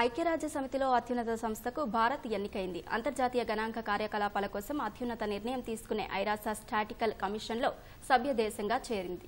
ఐక్యరాజ్య సమితిలో అత్యున్నత సంస్థకు భారత్ ఎన్నికైంది అంతర్జాతీయ గణాంక కార్యకలాపాల కోసం అత్యున్నత నిర్ణయం తీసుకునే ఐరాస స్టాటికల్ కమిషన్లో సభ్యదేశంగా చేరింది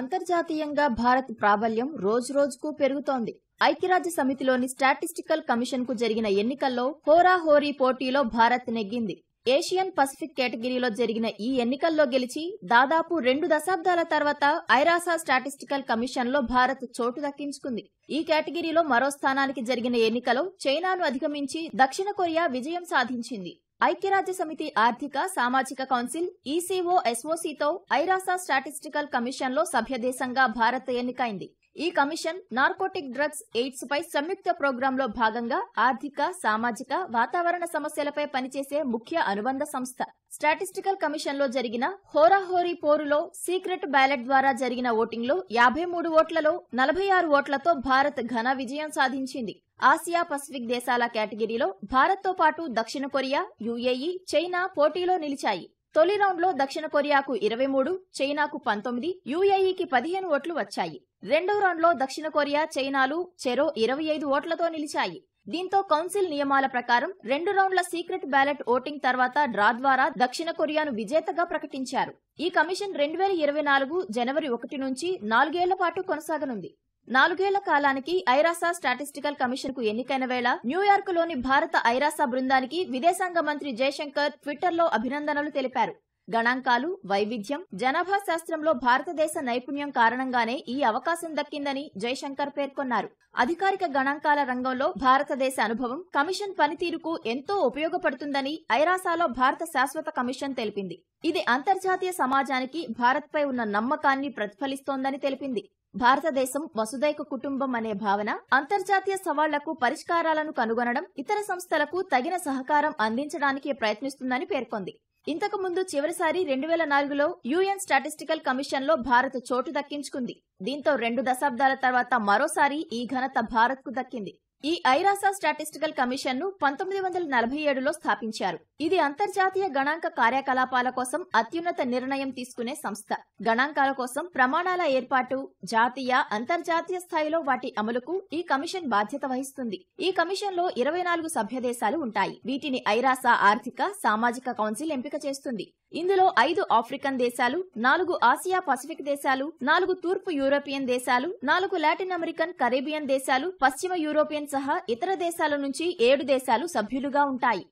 అంతర్జాతీయంగా భారత్ ప్రాబల్యం రోజురోజుకు పెరుగుతోంది ఐక్యరాజ్య సమితిలోని స్టాటిస్టికల్ కమిషన్కు జరిగిన ఎన్నికల్లో హోరాహోరీ పోటీలో భారత్ నెగ్గింది ఏషియన్ పసిఫిక్ కేటగిరీలో జరిగిన ఈ ఎన్నికల్లో గెలిచి దాదాపు రెండు దశాబ్దాల తర్వాత ఐరాసా స్టాటిస్టికల్ కమిషన్లో భారత్ చోటు దక్కించుకుంది ఈ కేటగిరీలో మరో స్థానానికి జరిగిన ఎన్నికలో చైనాను అధిగమించి దక్షిణ కొరియా విజయం సాధించింది ఐక్యరాజ్య సమితి ఆర్థిక సామాజిక కౌన్సిల్ ఈసీఓ ఎస్ఓసీతో ఐరాసా స్టాటిస్టికల్ కమిషన్లో సభ్యదేశంగా భారత్ ఎన్నికైంది ఈ కమిషన్ నార్కోటిక్ డ్రగ్స్ ఎయిడ్స్ పై సంయుక్త ప్రోగ్రాంలో భాగంగా ఆర్థిక సామాజిక వాతావరణ సమస్యలపై పనిచేసే ముఖ్య అనుబంధ సంస్థ స్టాటిస్టికల్ కమిషన్లో జరిగిన హోరాహోరీ పోరులో సీక్రెట్ బ్యాలెట్ ద్వారా జరిగిన ఓటింగ్లో యాభై మూడు ఓట్లలో నలభై ఆరు ఓట్లతో భారత్ ఘన విజయం సాధించింది ఆసియా పసిఫిక్ దేశాల కేటగిరీలో భారత్తో పాటు దక్షిణ కొరియా యుఏఈ చైనా పోటీలో నిలిచాయి తొలి రౌండ్లో దక్షిణ కొరియాకు ఇరవై మూడు చైనాకు పంతొమ్మిది యుఏఈకి పదిహేను ఓట్లు వచ్చాయి రెండో రౌండ్లో దక్షిణ కొరియా చైనాలు చెరో ఇరవై ఐదు ఓట్లతో నిలిచాయి దీంతో కౌన్సిల్ నియమాల ప్రకారం రెండు రౌండ్ల సీక్రెట్ బ్యాలెట్ ఓటింగ్ తర్వాత డ్రా ద్వారా దక్షిణ కొరియాను విజేతగా ప్రకటించారు ఈ కమిషన్ రెండు వేల ఇరవై నాలుగు జనవరి ఒకటి నుంచి నాలుగేళ్ల పాటు కొనసాగనుంది నాలుగేళ్ల కాలానికి ఐరాసా స్టాటిస్టికల్ కమిషన్ కు ఎన్నికైన వేళ న్యూయార్క్ లోని భారత ఐరాసా బృందానికి విదేశాంగ మంత్రి జయశంకర్ ట్విట్టర్ లో అభినందనలు తెలిపారు గణాంకాలు వైవిధ్యం జనాభా శాస్త్రంలో భారతదేశ నైపుణ్యం కారణంగానే ఈ అవకాశం దక్కిందని జయశంకర్ పేర్కొన్నారు అధికారిక గణాంకాల రంగంలో భారతదేశ అనుభవం కమిషన్ పనితీరుకు ఎంతో ఉపయోగపడుతుందని ఐరాసాలో భారత శాశ్వత కమిషన్ తెలిపింది ఇది అంతర్జాతీయ సమాజానికి భారత్పై ఉన్న నమ్మకాన్ని ప్రతిఫలిస్తోందని తెలిపింది భారతదేశం వసుదైక కుటుంబం అనే భావన అంతర్జాతీయ సవాళ్లకు పరిష్కారాలను కనుగొనడం ఇతర సంస్థలకు తగిన సహకారం అందించడానికి ప్రయత్నిస్తుందని పేర్కొంది ఇంతకు ముందు చివరిసారి రెండు వేల నాలుగులో యుఎన్ స్టాటిస్టికల్ కమిషన్లో భారత్ చోటు దక్కించుకుంది దీంతో రెండు దశాబ్దాల తర్వాత మరోసారి ఈ ఘనత భారత్కు దక్కింది ఈ ఐరాసా స్టాటిస్టికల్ కమిషన్ ను పంతొమ్మిది వందల నలభై ఏడులో స్థాపించారు ఇది అంతర్జాతీయ గణాంక కార్యకలాపాల కోసం అత్యున్నత నిర్ణయం తీసుకునే సంస్థ గణాంకాల కోసం ప్రమాణాల ఏర్పాటు జాతీయ అంతర్జాతీయ స్థాయిలో వాటి అమలుకు ఈ కమిషన్ బాధ్యత వహిస్తుంది ఈ కమిషన్ లో ఇరవై నాలుగు సభ్యదేశాలు ఉంటాయి వీటిని ఐరాసా ఆర్థిక సామాజిక కౌన్సిల్ ఎంపిక చేస్తుంది ఇందులో ఐదు ఆఫ్రికన్ దేశాలు నాలుగు ఆసియా పసిఫిక్ దేశాలు నాలుగు తూర్పు యూరోపియన్ దేశాలు నాలుగు లాటిన్ అమెరికన్ కరేబియన్ దేశాలు పశ్చిమ యూరోపియన్ సహా ఇతర దేశాల నుంచి ఏడు దేశాలు సభ్యులుగా ఉంటాయి